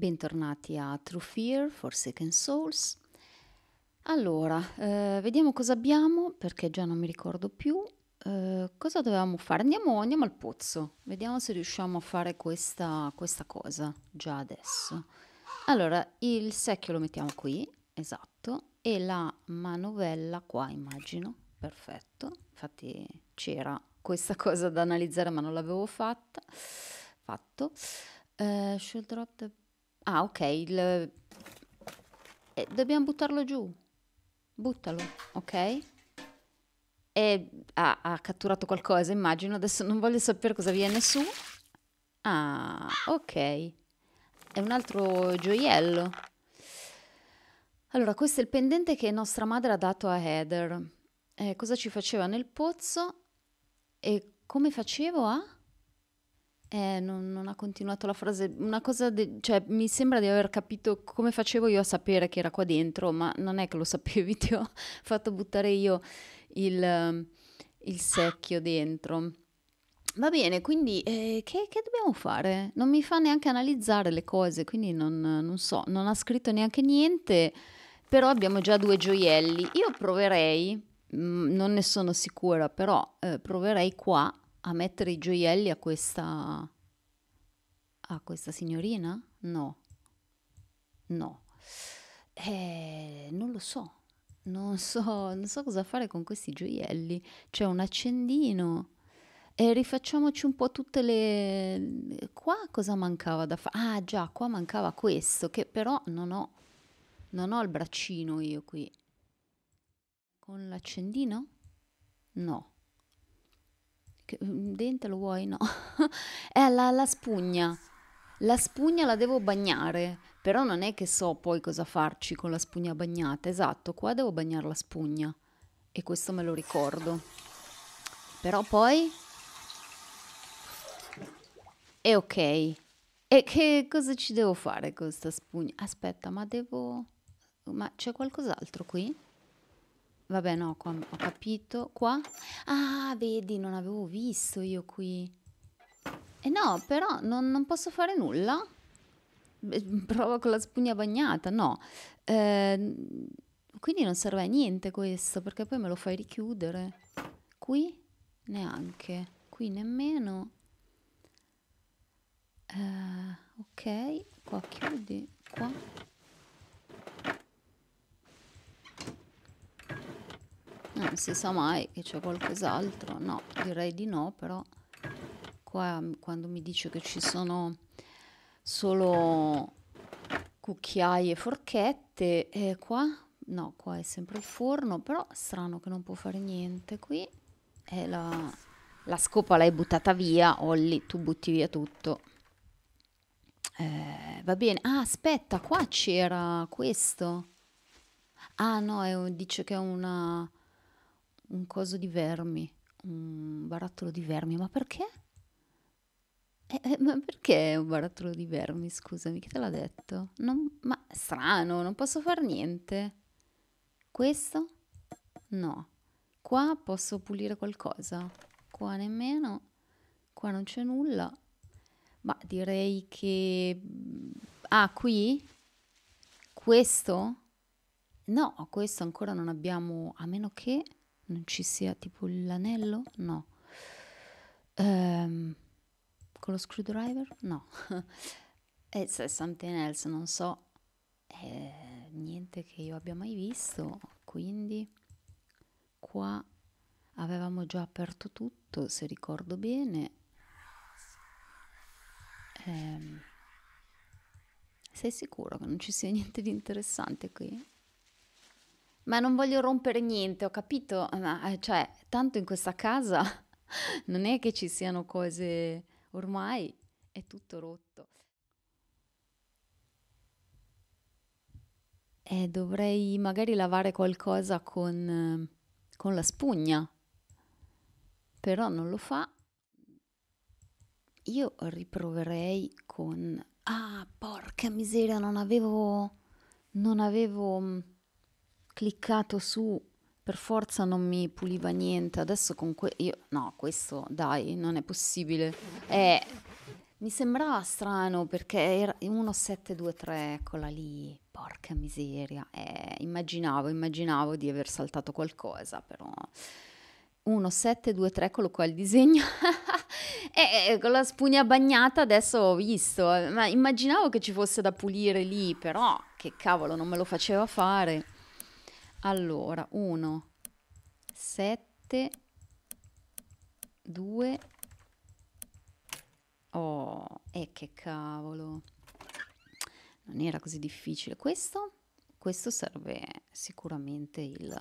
Bentornati a True Fear, Forsaken Souls. Allora, eh, vediamo cosa abbiamo, perché già non mi ricordo più. Eh, cosa dovevamo fare? Andiamo, andiamo, al pozzo, vediamo se riusciamo a fare questa, questa cosa già adesso. Allora, il secchio lo mettiamo qui, esatto, e la manovella qua, immagino. Perfetto, infatti c'era questa cosa da analizzare ma non l'avevo fatta. Fatto. Uh, eh, should drop the Ah, ok, il... eh, dobbiamo buttarlo giù. Buttalo, ok? E ah, ha, catturato qualcosa, immagino. Adesso non voglio sapere cosa viene su. Ah, ok. È un altro gioiello. Allora, questo è il pendente che nostra madre ha dato a Heather. Eh, cosa ci faceva nel pozzo? E come facevo a... Eh, non, non, ha continuato la frase. Una cosa, de- cioè, mi sembra di aver capito come facevo io a sapere che era qua dentro, ma non è che lo sapevi, ti ho fatto buttare io il, ehm, il secchio dentro. Va bene, quindi eh, che, che, dobbiamo fare? Non mi fa neanche analizzare le cose, quindi non, non so, non ha scritto neanche niente, però abbiamo già due gioielli. Io proverei, mh, mm, non ne sono sicura, però eh, proverei qua a mettere i gioielli a questa, a questa signorina? No, no. Eh, non lo so. Non so, non so cosa fare con questi gioielli. C'è un accendino. E rifacciamoci un po' tutte le... Qua cosa mancava da fare? Ah già, qua mancava questo, che però non ho, non ho il braccino io qui. Con l'accendino? No un mm, dente lo vuoi? No. è eh, la, la spugna. La spugna la devo bagnare, però non è che so poi cosa farci con la spugna bagnata. Esatto, qua devo bagnare la spugna e questo me lo ricordo. Però poi... È ok. E che cosa ci devo fare con questa spugna? Aspetta, ma devo... Ma c'è qualcos'altro qui? Vabbè, no, qua ho capito. Qua? Ah, vedi, non avevo visto io qui. E eh no, però non, non, posso fare nulla. Prova con la spugna bagnata, no. Eh, quindi non serve a niente questo, perché poi me lo fai richiudere. Qui? Neanche. Qui nemmeno. Eh, ok, qua chiudi, qua non eh, si sa mai che c'è qualcos'altro no direi di no però qua mm, quando mi dice che ci sono solo cucchiaie e forchette e eh, qua no qua è sempre il forno però strano che non può fare niente qui è eh, la, la scopa l'hai buttata via Olli tu butti via tutto eh, va bene ah aspetta qua c'era questo ah no è, dice che è una un coso di vermi, un barattolo di vermi, ma perché? Eh, eh, ma perché un barattolo di vermi, scusami, chi te l'ha detto? Non, ma strano, non posso fare niente. Questo? No. Qua posso pulire qualcosa. Qua nemmeno. Qua non c'è nulla. Ma direi che... Mm, ah, qui? Questo? No, questo ancora non abbiamo, a meno che non ci sia tipo l'anello? No. Um, con lo screwdriver? No. It's something else, non so. Eh, niente che io abbia mai visto, quindi qua avevamo già aperto tutto, se ricordo bene. Eh, sei sicuro che non ci sia niente di interessante qui? Ma non voglio rompere niente, ho capito, ma eh, cioè, tanto in questa casa non è che ci siano cose, ormai è tutto rotto. Eh, dovrei magari lavare qualcosa con, con la spugna, però non lo fa. Io riproverei con... Ah, porca miseria, non avevo... Non avevo mm, cliccato su per forza non mi puliva niente. Adesso con que- no, questo dai, non è possibile. Eh, mi sembrava strano perché era 1723, eccola lì. Porca miseria. Eh, immaginavo, immaginavo di aver saltato qualcosa, però 1723, eccolo qua il disegno. e, e, eh, eh, con la spugna bagnata adesso ho visto, eh, ma immaginavo che ci fosse da pulire lì, però che cavolo, non me lo faceva fare allora 1 7 2 oh e eh, che cavolo non era così difficile questo questo serve sicuramente il,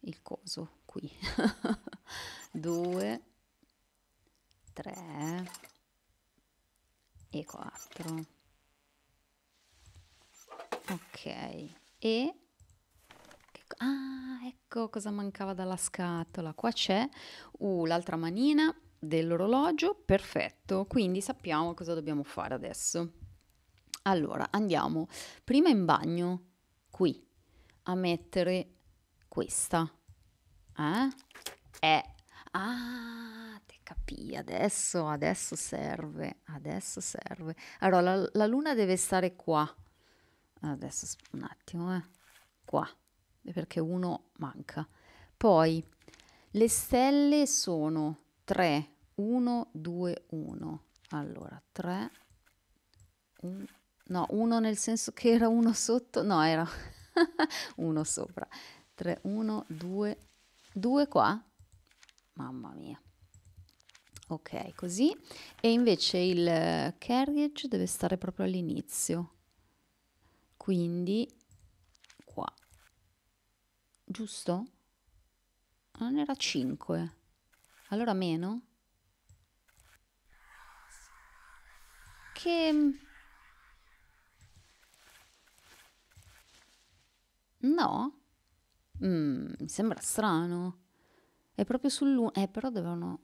il coso qui 2 3 e 4 ok e Ah, ecco cosa mancava dalla scatola. Qua c'è uh, l'altra manina dell'orologio, perfetto. Quindi sappiamo cosa dobbiamo fare adesso. Allora, andiamo prima in bagno, qui, a mettere questa. Eh? Eh. Ah, te capì, adesso, adesso serve, adesso serve. Allora, la, la luna deve stare qua. Adesso, un attimo, eh. Qua perché uno manca. Poi le stelle sono 3, 1, 2, 1. Allora, 3, 1, no, 1 nel senso che era uno sotto, no, era uno sopra. 3, 1, 2, 2 qua. Mamma mia. Ok, così. E invece il eh, carriage deve stare proprio all'inizio. Quindi giusto? Ah, non era 5. Allora meno? Che... No? Mm, mi sembra strano. È proprio sull'1. Eh, però devono...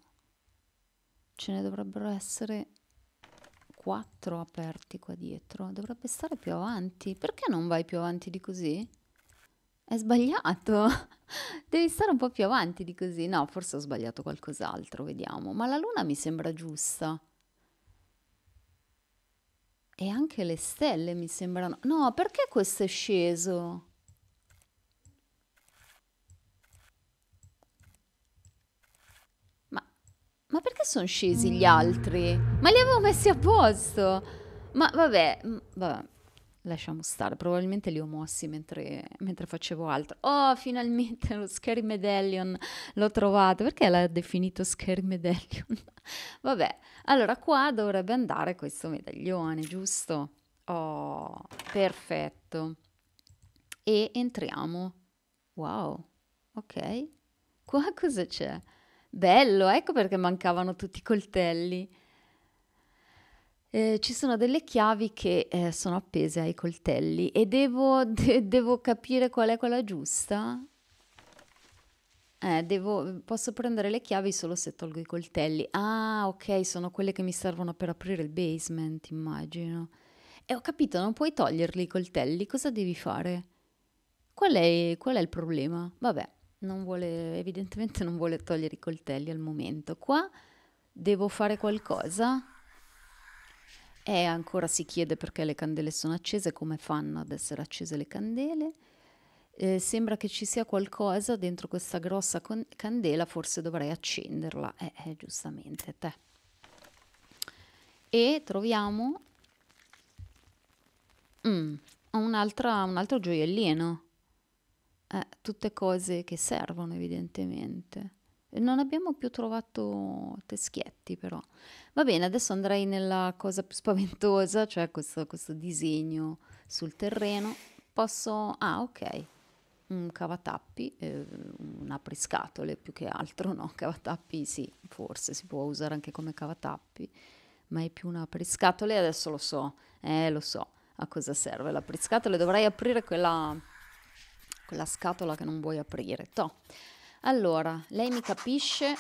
Ce ne dovrebbero essere 4 aperti qua dietro. Dovrebbe stare più avanti. Perché non vai più avanti di così? È sbagliato. Devi stare un po' più avanti di così. No, forse ho sbagliato qualcos'altro, vediamo. Ma la luna mi sembra giusta. E anche le stelle mi sembrano... No, perché questo è sceso? Ma, ma perché sono scesi gli altri? Ma li avevo messi a posto! Ma vabbè, vabbè lasciamo stare, probabilmente li ho mossi mentre, mentre facevo altro. Oh, finalmente lo Scary Medallion l'ho trovato, perché l'ha definito Scary Medallion? Vabbè, allora qua dovrebbe andare questo medaglione, giusto? Oh, perfetto. E entriamo. Wow, ok. Qua cosa c'è? Bello, ecco perché mancavano tutti i coltelli eh, ci sono delle chiavi che eh, sono appese ai coltelli e devo, de- devo capire qual è quella giusta. Eh, devo, posso prendere le chiavi solo se tolgo i coltelli. Ah, ok, sono quelle che mi servono per aprire il basement, immagino. E eh, ho capito, non puoi toglierli i coltelli, cosa devi fare? Qual è, qual è il problema? Vabbè, non vuole, evidentemente non vuole togliere i coltelli al momento. Qua devo fare qualcosa. E ancora si chiede perché le candele sono accese, come fanno ad essere accese le candele. Eh, sembra che ci sia qualcosa dentro questa grossa con- candela, forse dovrei accenderla. Eh, eh, giustamente, te. E troviamo mm, un altro gioiellino. Eh, tutte cose che servono, evidentemente. Non abbiamo più trovato Teschietti però. Va bene, adesso andrei nella cosa più spaventosa, cioè questo, questo disegno sul terreno. Posso... Ah, ok. Un cavatappi, eh, un apriscatole più che altro, no? Cavatappi sì, forse si può usare anche come cavatappi, ma è più un apriscatole, adesso lo so, eh, lo so a cosa serve l'apriscatole. Dovrei aprire quella, quella scatola che non vuoi aprire. Toh. Allora, lei mi capisce,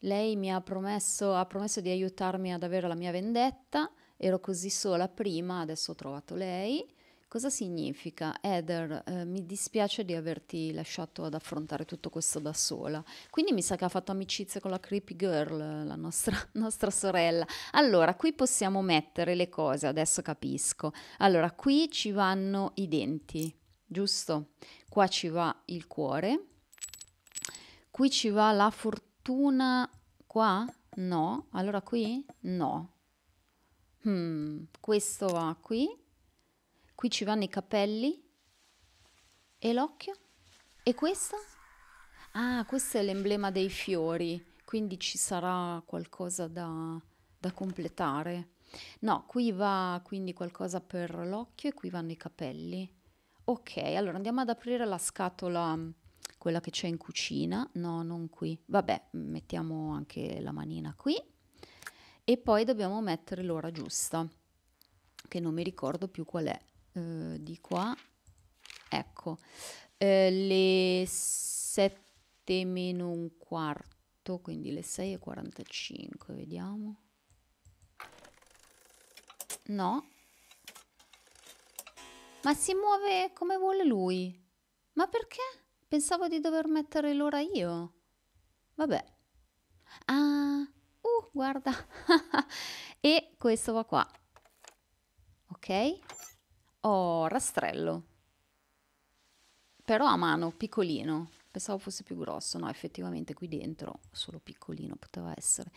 lei mi ha promesso, ha promesso di aiutarmi ad avere la mia vendetta, ero così sola prima, adesso ho trovato lei. Cosa significa? Eder, eh, mi dispiace di averti lasciato ad affrontare tutto questo da sola. Quindi mi sa che ha fatto amicizia con la creepy girl, la nostra, nostra sorella. Allora, qui possiamo mettere le cose, adesso capisco. Allora, qui ci vanno i denti, giusto? Qua ci va il cuore qui ci va la fortuna qua? No, allora qui? No. Hmm, questo va qui, qui ci vanno i capelli e l'occhio e questo? Ah, questo è l'emblema dei fiori, quindi ci sarà qualcosa da, da completare. No, qui va quindi qualcosa per l'occhio e qui vanno i capelli. Ok, allora andiamo ad aprire la scatola quella che c'è in cucina, no, non qui. Vabbè, mettiamo anche la manina qui e poi dobbiamo mettere l'ora giusta, che non mi ricordo più qual è. Eh, di qua, ecco, eh, le 7 meno un quarto, quindi le 6.45, vediamo. No. Ma si muove come vuole lui. Ma perché? Pensavo di dover mettere l'ora io. Vabbè. Ah, uh, guarda. e questo va qua. Ok? Oh, rastrello. Però a mano, piccolino. Pensavo fosse più grosso, no, effettivamente qui dentro solo piccolino poteva essere.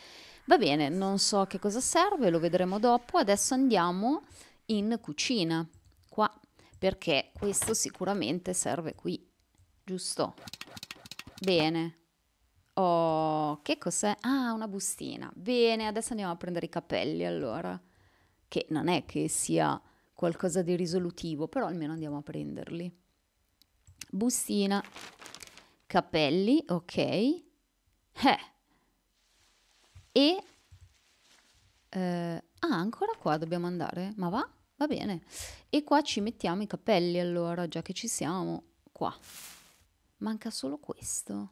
Va bene, non so che cosa serve, lo vedremo dopo. Adesso andiamo in cucina, qua, perché questo sicuramente serve qui giusto? Bene. Oh, che cos'è? Ah, una bustina. Bene, adesso andiamo a prendere i capelli allora, che non è che sia qualcosa di risolutivo, però almeno andiamo a prenderli. Bustina, capelli, ok. Eh. E... Eh, ah, ancora qua dobbiamo andare? Ma va? Va bene. E qua ci mettiamo i capelli allora, già che ci siamo. Qua. Manca solo questo.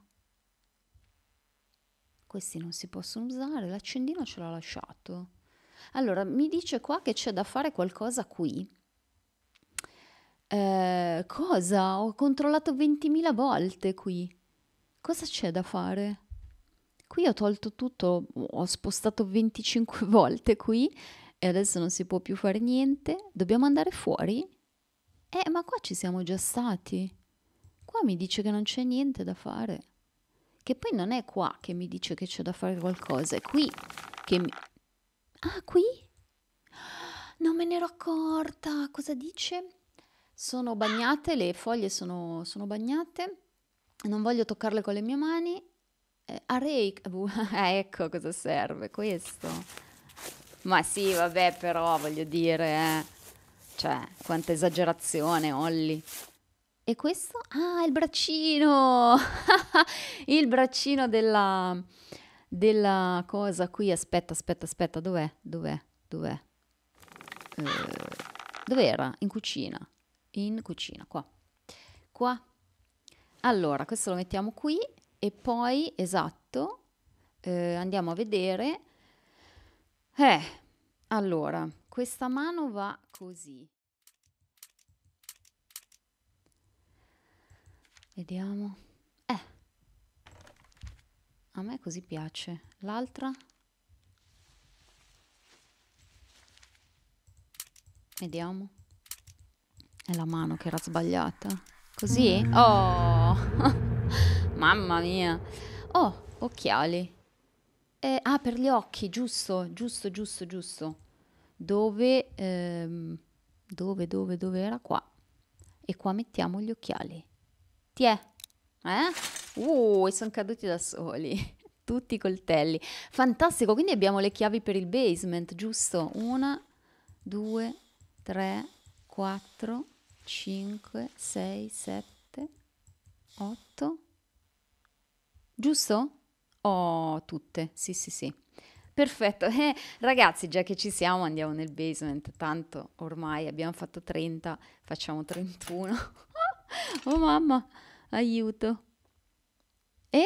Questi non si possono usare, l'accendino ce l'ha lasciato. Allora, mi dice qua che c'è da fare qualcosa qui. Eh, cosa? Ho controllato 20.000 volte qui. Cosa c'è da fare? Qui ho tolto tutto, ho spostato 25 volte qui e adesso non si può più fare niente. Dobbiamo andare fuori? Eh, ma qua ci siamo già stati qua mi dice che non c'è niente da fare. Che poi non è qua che mi dice che c'è da fare qualcosa, è qui che mi... Ah, qui? Non me ne ero accorta. Cosa dice? Sono bagnate, le foglie sono, sono bagnate. Non voglio toccarle con le mie mani. Eh, array... Ah, eh, ecco cosa serve questo. Ma sì, vabbè, però voglio dire... Eh. Cioè, quanta esagerazione, Olli. E questo? Ah, il braccino! il braccino della, della cosa qui. Aspetta, aspetta, aspetta. Dov'è? Dov'è? Dov'è? Eh, dov'era? In cucina. In cucina, qua. Qua. Allora, questo lo mettiamo qui e poi, esatto, eh, andiamo a vedere. Eh, allora, questa mano va così. Vediamo. Eh. A me così piace. L'altra? Vediamo. È la mano che era sbagliata. Così? Mm. Oh! Mamma mia. Oh, occhiali. Eh, ah, per gli occhi, giusto, giusto, giusto, giusto. Dove, ehm, dove, dove, dove era qua? E qua mettiamo gli occhiali è? Eh? Uh, sono caduti da soli. Tutti i coltelli. Fantastico, quindi abbiamo le chiavi per il basement, giusto? Una, due, tre, quattro, cinque, sei, sette, otto. Giusto? Oh, tutte. Sì, sì, sì. Perfetto, eh, ragazzi, già che ci siamo andiamo nel basement, tanto ormai abbiamo fatto 30, facciamo 31. oh mamma, aiuto. E?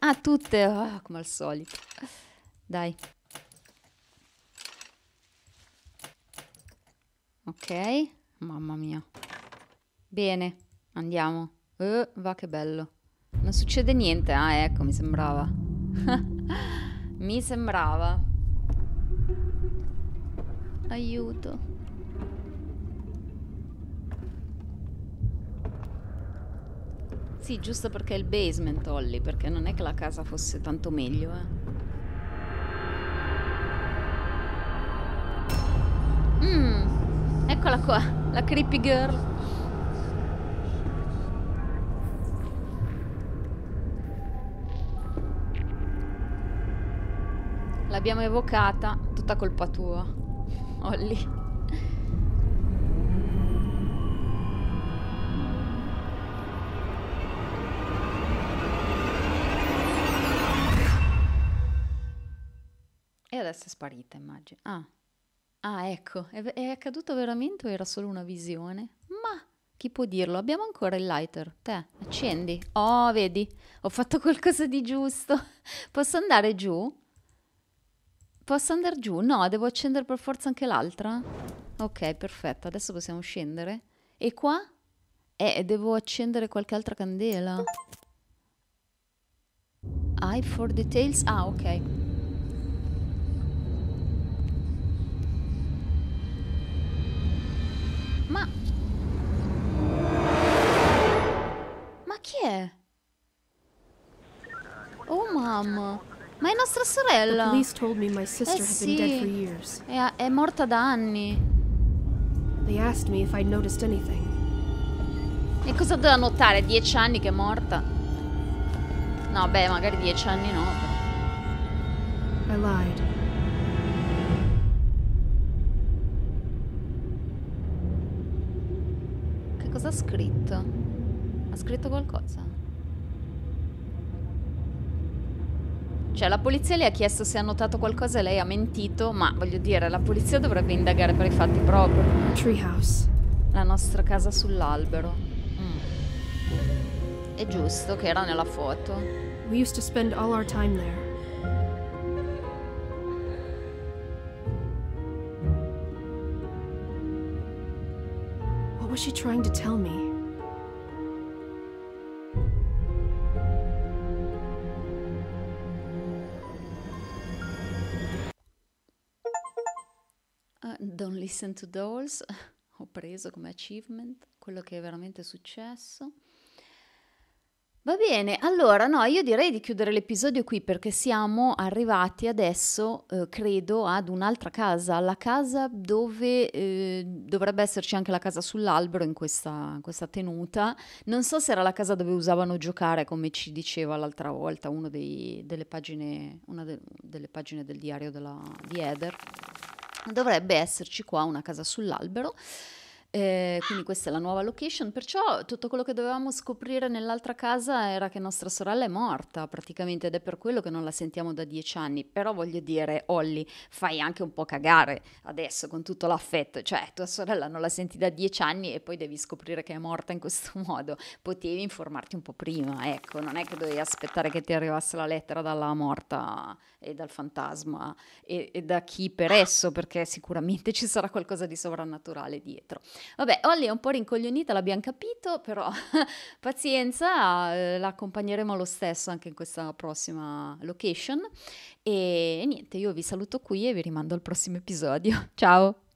Ah, tutte, ah, come al solito. Dai. Ok, mamma mia. Bene, andiamo. Uh, va che bello. Non succede niente. Ah, ecco, mi sembrava. mi sembrava. Aiuto. Sì, giusto perché è il basement, Holly, perché non è che la casa fosse tanto meglio, eh. Mm, eccola qua, la creepy girl. L'abbiamo evocata, tutta colpa tua, Ollie. adesso è sparita, immagino. Ah, ah ecco, è, è accaduto veramente o era solo una visione? Ma chi può dirlo? Abbiamo ancora il lighter. Te, accendi. Oh, vedi, ho fatto qualcosa di giusto. Posso andare giù? Posso andare giù? No, devo accendere per forza anche l'altra? Ok, perfetto, adesso possiamo scendere. E qua? Eh, devo accendere qualche altra candela. Eye for details. Ah, ok. Ma... Ma chi è? Oh mamma. Ma è nostra sorella. La polizia mi ha detto eh sì. È, è morta da anni. Mi hanno chiesto se notato qualcosa. E cosa doveva notare? Dieci anni che è morta? No, beh, magari dieci anni no. Però. I lied. Cosa ha scritto? Ha scritto qualcosa? Cioè, la polizia le ha chiesto se ha notato qualcosa e lei ha mentito, ma voglio dire, la polizia dovrebbe indagare per i fatti propri. Treehouse. La nostra casa sull'albero. Mm. È giusto che era nella foto. We used to spend all our time there. was she trying to tell me? Ah, don't listen to dolls. Ho preso come achievement quello che è veramente successo. Va bene, allora no, io direi di chiudere l'episodio qui perché siamo arrivati adesso, eh, credo, ad un'altra casa, la casa dove eh, dovrebbe esserci anche la casa sull'albero in questa, questa, tenuta. Non so se era la casa dove usavano giocare, come ci diceva l'altra volta dei, pagine, una de, delle pagine del diario della, di Eder. Dovrebbe esserci qua una casa sull'albero. Eh, quindi questa è la nuova location, perciò tutto quello che dovevamo scoprire nell'altra casa era che nostra sorella è morta praticamente ed è per quello che non la sentiamo da dieci anni. Però voglio dire, Olly, fai anche un po' cagare adesso con tutto l'affetto, cioè tua sorella non la senti da dieci anni e poi devi scoprire che è morta in questo modo. Potevi informarti un po' prima, ecco, non è che dovevi aspettare che ti arrivasse la lettera dalla morta e dal fantasma e, e, da chi per esso, perché sicuramente ci sarà qualcosa di sovrannaturale dietro. Vabbè, Olly è un po' rincoglionita, l'abbiamo capito, però pazienza, eh, la accompagneremo lo stesso anche in questa prossima location. E niente, io vi saluto qui e vi rimando al prossimo episodio. Ciao!